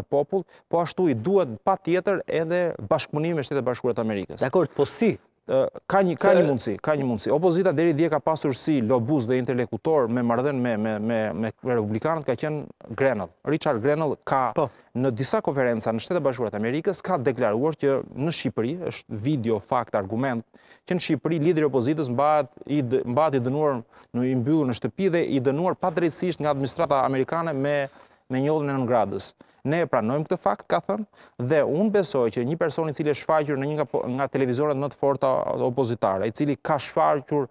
në popull, po ashtu i duhet pa tjetër edhe bashkëpunim me shtetet bashkurat Amerikës. Dekord, po si? Ka një mundësi, ka një mundësi. Opozita deri dje ka pasur si lobus dhe intelektutor me mardhen me republikanët ka qenë Grenell. Richard Grenell ka po. në disa koferenca në shtetet bashkurat Amerikës ka deklaruar që në Shqipëri, është video, fakt, argument, që në Shqipëri lideri opozitës mbat i dënuar në imbyllu në shtëpi dhe i dënuar pa drejtsisht nga administrata Amerikane me me një e nëngradës. gradës. Ne e pranojmë këtë fakt, ka thënë, dhe unë besoj që një person i cili e shfaqër në një nga po, televizionet më të forta opozitare, i cili ka shfaqër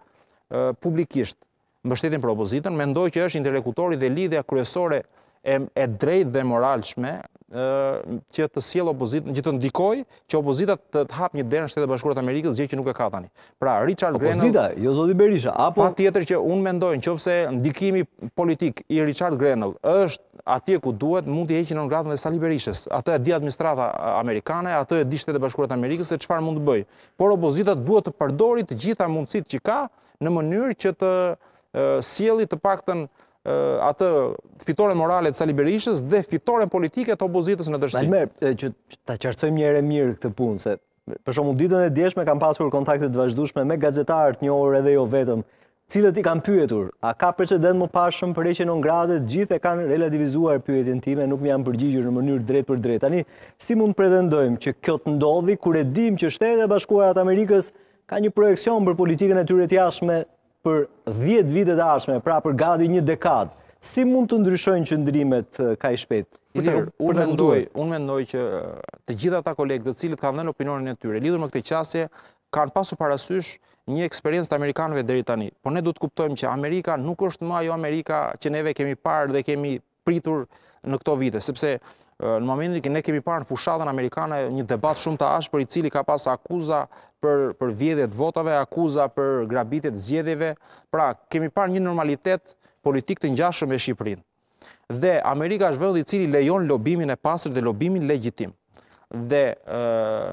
publikisht më bështetin për opozitën, me që është interlekutori dhe lidhja kryesore e drejt dhe moralshme që të siel opozitën, që të ndikoj që opozita të të hapë një derë në shtetë e bashkurët Amerikës zje që nuk e ka tani. Pra, Richard Grenell... Opozita, jo zodi Berisha, apo... Pa tjetër që unë mendojnë që fse ndikimi politik i Richard Grenell është atje ku duhet mund të heqin në ngratën dhe sali Berishës. Ato e di administrata amerikane, ato e di shtetë e bashkurët Amerikës dhe qëfar mund të bëjë. Por opozita duhet të përdorit gjitha mundësit që ka në mënyrë që të sielit të pakten atë fitore moralet Sali Berishës dhe fitore politike të obozitës në dërshësi. Dajmer, që ta qartësojmë njërë mirë këtë punë, se për shumë ditën e djeshme kam pasur kontaktet vazhdushme me gazetarët një orë edhe jo vetëm, cilët i kam pyetur, a ka preceden më pashëm për e që në gjithë e kanë relativizuar pyetin time, nuk më jam përgjigjur në mënyrë drejt për drejt. Ani, si mund pretendojmë që kjo të ndodhi, kure dim që shtetë e bashkuarat Amerikës ka një projekcion për politikën e tyre tjashme për 10 vite të arshme, pra për gadi një dekad, si mund të ndryshojnë që ndrimet ka i shpet? Unë mendoj që të gjitha ta kolegë dhe cilët kanë dhe në e tyre, lidur më këtë qasje, kanë pasu parasysh një eksperiencë të Amerikanëve dhe rritani. Po ne du të kuptojmë që Amerika nuk është më ajo Amerika që neve kemi parë dhe kemi pritur në këto vite, sepse në momentin që ne kemi parë në fushatën amerikane një debat shumë të ashpër për i cili ka pas akuza për për vjedhje të votave, akuza për grabitje të zgjedhjeve. Pra, kemi parë një normalitet politik të ngjashëm me Shqipërinë. Dhe Amerika është vendi i cili lejon lobimin e pastër dhe lobimin legjitim. Dhe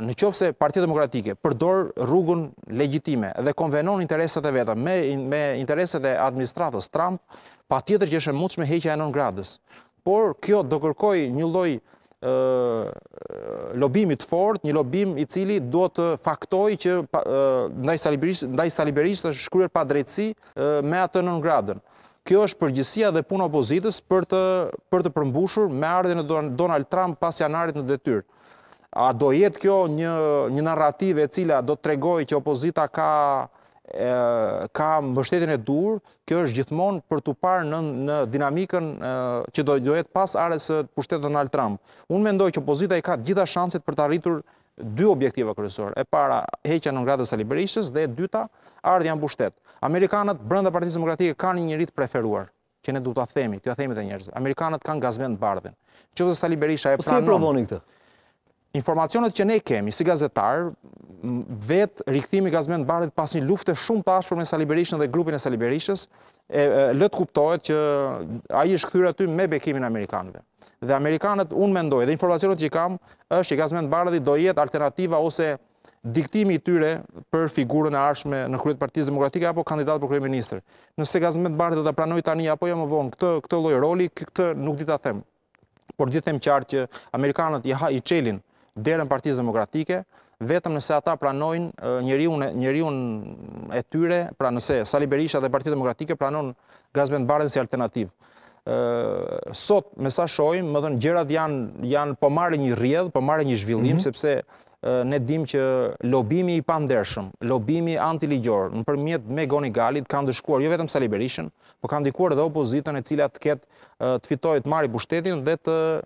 në qofë se Partia Demokratike përdor rrugën legjitime dhe konvenon interesat e veta me me interesat e administratës Trump, patjetër që është e më heqja e nongradës por kjo do kërkoj një loj lobimit fort, një lobim i cili do të faktoj që ndaj saliberisht është shkryer pa drejtësi me atë në ngradën. Kjo është përgjësia dhe puna opozitës për të përmbushur me ardhe në Donald Trump pas janarit në detyrë. A do jetë kjo një narrative e cila do të tregoj që opozita ka ka mbështetjen e dur, kjo është gjithmonë për të parë në në dinamikën që do të jetë pas arës së pushtetit Donald Trump. Unë mendoj që opozita i ka të gjitha shanset për të arritur dy objektive kryesore. E para, heqja në gradës e Saliberishës dhe e dyta, ardha në pushtet. Amerikanët brenda Partisë Demokratike kanë një rit preferuar që ne duhet ta themi, t'ia a themi të njerëzve. Amerikanët kanë gazmend të bardhën. Nëse Saliberisha e pranon. Po si e provoni këtë? informacionet që ne kemi si gazetar, vetë rikëthimi gazmen të barët pas një luftë shumë për me Saliberishën dhe grupin e Saliberishës, lëtë kuptohet që a i shkëthyre aty me bekimin Amerikanëve. Dhe Amerikanët unë mendoj, dhe informacionet që i kam, është që gazmen të barët do jetë alternativa ose diktimi i tyre për figurën e arshme në Kryet partijës Demokratike apo kandidatë për Kryet minister. Nëse gazmet barët dhe të pranoj tani, apo jo më vonë, këtë loj roli, këtë nuk dita them. Por dhe them qartë që Amerikanët i qelin derën partizë demokratike, vetëm nëse ata pranojnë njëriun e tyre, pra nëse Sali Berisha dhe partizë demokratike pranojnë gazben barën si alternativë. Sot, me sa shojmë, më dhënë, gjerat janë po marrë një rjedhë, po marrë një zhvillim, mhm. sepse ne dim që lobimi i pandershëm, lobimi antiligjor, në përmjet me goni galit, kanë dëshkuar, jo vetëm Sali Berishën, po kanë dikuar dhe opozitën e cilat të ketë të fitojë të marri pushtetin dhe të